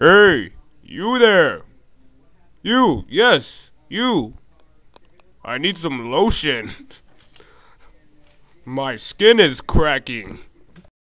Hey, you there. You, yes, you. I need some lotion. My skin is cracking.